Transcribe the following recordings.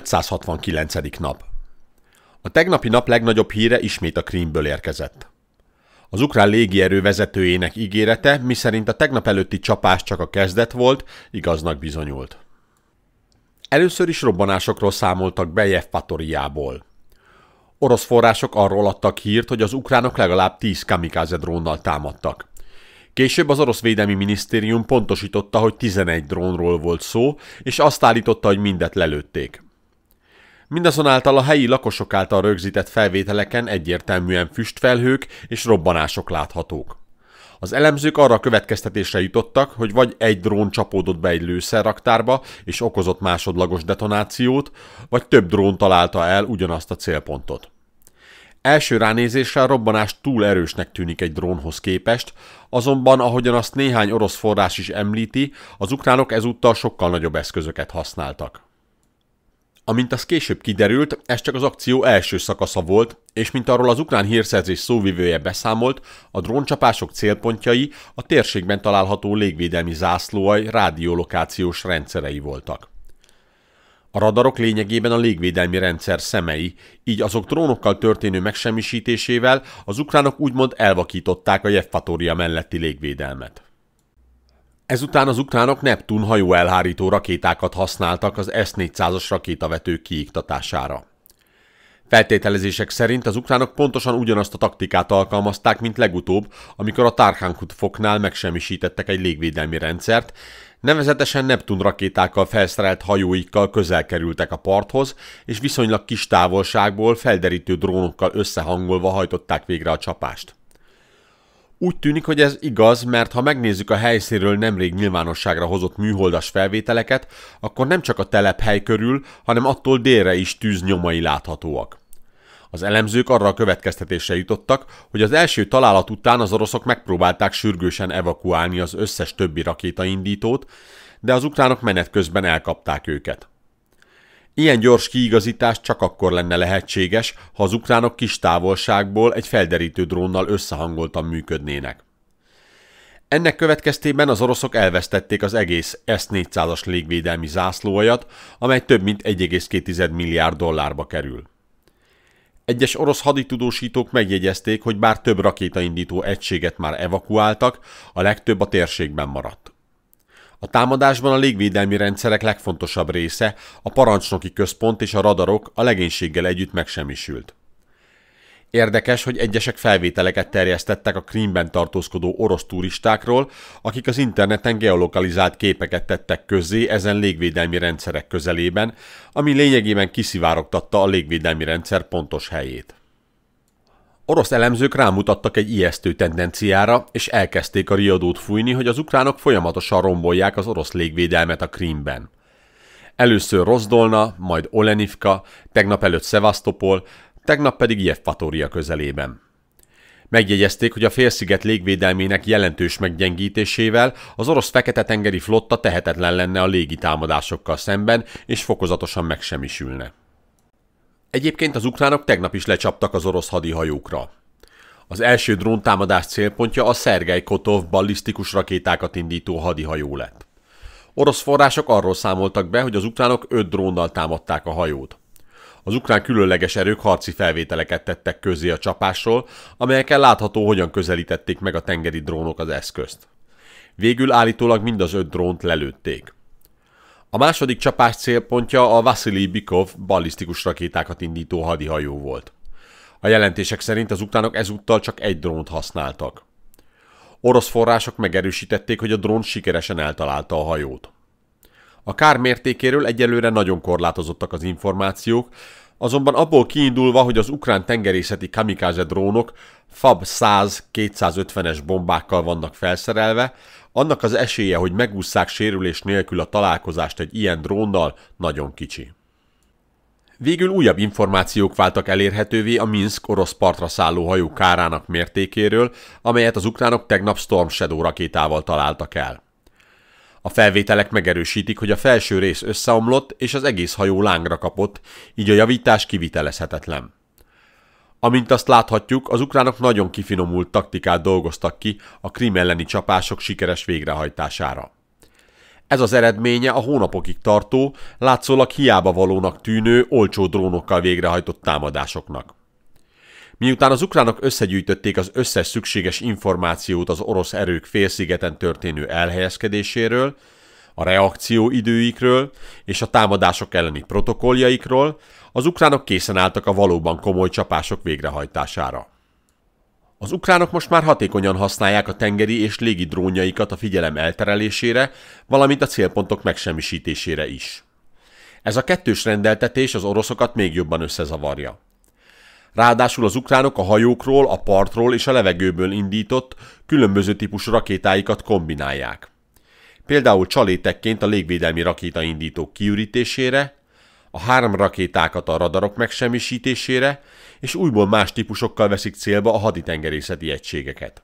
569. nap. A tegnapi nap legnagyobb híre ismét a Krímből érkezett. Az ukrán légierő vezetőjének ígérete, miszerint a tegnap előtti csapás csak a kezdet volt, igaznak bizonyult. Először is robbanásokról számoltak be Jevpatoriából. Orosz források arról adtak hírt, hogy az ukránok legalább 10 kamikaze drónnal támadtak. Később az orosz védelmi minisztérium pontosította, hogy 11 drónról volt szó, és azt állította, hogy mindet lelőtték. Mindazonáltal a helyi lakosok által rögzített felvételeken egyértelműen füstfelhők és robbanások láthatók. Az elemzők arra következtetésre jutottak, hogy vagy egy drón csapódott be egy lőszerraktárba és okozott másodlagos detonációt, vagy több drón találta el ugyanazt a célpontot. Első ránézésre a robbanás túl erősnek tűnik egy drónhoz képest, azonban ahogyan azt néhány orosz forrás is említi, az ukránok ezúttal sokkal nagyobb eszközöket használtak. Amint az később kiderült, ez csak az akció első szakasza volt, és mint arról az ukrán hírszerzés szóvivője beszámolt, a dróncsapások célpontjai a térségben található légvédelmi zászlóaj rádiolokációs rendszerei voltak. A radarok lényegében a légvédelmi rendszer szemei, így azok drónokkal történő megsemmisítésével az ukránok úgymond elvakították a Jeffatória melletti légvédelmet. Ezután az ukránok Neptun hajó elhárító rakétákat használtak az S-400-as rakétavetők kiiktatására. Feltételezések szerint az ukránok pontosan ugyanazt a taktikát alkalmazták, mint legutóbb, amikor a Tarkhankut foknál megsemmisítettek egy légvédelmi rendszert, nevezetesen Neptun rakétákkal felszerelt hajóikkal közel kerültek a parthoz, és viszonylag kis távolságból felderítő drónokkal összehangolva hajtották végre a csapást. Úgy tűnik, hogy ez igaz, mert ha megnézzük a helyszínről nemrég nyilvánosságra hozott műholdas felvételeket, akkor nem csak a telep hely körül, hanem attól délre is tűz nyomai láthatóak. Az elemzők arra a következtetésre jutottak, hogy az első találat után az oroszok megpróbálták sürgősen evakuálni az összes többi rakétaindítót, de az ukránok menet közben elkapták őket. Ilyen gyors kiigazítás csak akkor lenne lehetséges, ha az ukránok kis távolságból egy felderítő drónnal összehangoltan működnének. Ennek következtében az oroszok elvesztették az egész S-400-as légvédelmi zászlóajat, amely több mint 1,2 milliárd dollárba kerül. Egyes orosz haditudósítók megjegyezték, hogy bár több rakétaindító egységet már evakuáltak, a legtöbb a térségben maradt. A támadásban a légvédelmi rendszerek legfontosabb része, a parancsnoki központ és a radarok a legénységgel együtt megsemmisült. Érdekes, hogy egyesek felvételeket terjesztettek a Krímben tartózkodó orosz turistákról, akik az interneten geolokalizált képeket tettek közzé ezen légvédelmi rendszerek közelében, ami lényegében kiszivárogtatta a légvédelmi rendszer pontos helyét. Orosz elemzők rámutattak egy ijesztő tendenciára, és elkezdték a riadót fújni, hogy az ukránok folyamatosan rombolják az orosz légvédelmet a Krímben. Először Rozdolna, majd Olenivka, tegnap előtt Szevasztopol, tegnap pedig Jevpatoria közelében. Megjegyezték, hogy a félsziget légvédelmének jelentős meggyengítésével az orosz fekete-tengeri flotta tehetetlen lenne a légitámadásokkal szemben, és fokozatosan megsemmisülne. Egyébként az ukránok tegnap is lecsaptak az orosz hadihajókra. Az első dróntámadás célpontja a Szergej Kotov ballisztikus rakétákat indító hadihajó lett. Orosz források arról számoltak be, hogy az ukránok öt drónnal támadták a hajót. Az ukrán különleges erők harci felvételeket tettek közé a csapásról, amelyekkel látható, hogyan közelítették meg a tengeri drónok az eszközt. Végül állítólag mind az öt drónt lelőtték. A második csapás célpontja a Vasily Bikov ballisztikus rakétákat indító hadihajó volt. A jelentések szerint az utánok ezúttal csak egy drónt használtak. Orosz források megerősítették, hogy a drón sikeresen eltalálta a hajót. A kár mértékéről egyelőre nagyon korlátozottak az információk, azonban abból kiindulva, hogy az ukrán tengerészeti kamikáze drónok FAB 100-250-es bombákkal vannak felszerelve, annak az esélye, hogy megúszszák sérülés nélkül a találkozást egy ilyen drónnal, nagyon kicsi. Végül újabb információk váltak elérhetővé a Minsk orosz partra szálló hajó kárának mértékéről, amelyet az ukránok tegnap Storm Shadow rakétával találtak el. A felvételek megerősítik, hogy a felső rész összeomlott, és az egész hajó lángra kapott, így a javítás kivitelezhetetlen. Amint azt láthatjuk, az ukránok nagyon kifinomult taktikát dolgoztak ki a krim elleni csapások sikeres végrehajtására. Ez az eredménye a hónapokig tartó, látszólag hiába valónak tűnő, olcsó drónokkal végrehajtott támadásoknak. Miután az ukránok összegyűjtötték az összes szükséges információt az orosz erők félszigeten történő elhelyezkedéséről, a reakció időikről és a támadások elleni protokolljaikról, az ukránok készen álltak a valóban komoly csapások végrehajtására. Az ukránok most már hatékonyan használják a tengeri és légi drónjaikat a figyelem elterelésére, valamint a célpontok megsemmisítésére is. Ez a kettős rendeltetés az oroszokat még jobban összezavarja. Ráadásul az ukránok a hajókról, a partról és a levegőből indított különböző típusú rakétáikat kombinálják. Például csalétekként a légvédelmi rakétaindítók kiürítésére, a három rakétákat a radarok megsemmisítésére, és újból más típusokkal veszik célba a haditengerészeti egységeket.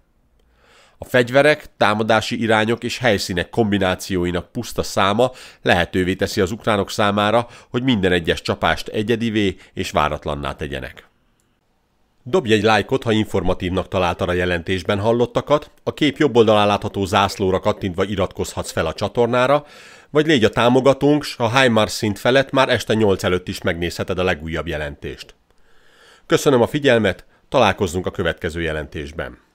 A fegyverek, támadási irányok és helyszínek kombinációinak puszta száma lehetővé teszi az ukránok számára, hogy minden egyes csapást egyedivé és váratlanná tegyenek. Dobj egy lájkot, ha informatívnak találtad a jelentésben hallottakat, a kép jobb oldalán látható zászlóra kattintva iratkozhatsz fel a csatornára, vagy légy a támogatónk, s a Heimar szint felett már este 8 előtt is megnézheted a legújabb jelentést. Köszönöm a figyelmet, találkozzunk a következő jelentésben.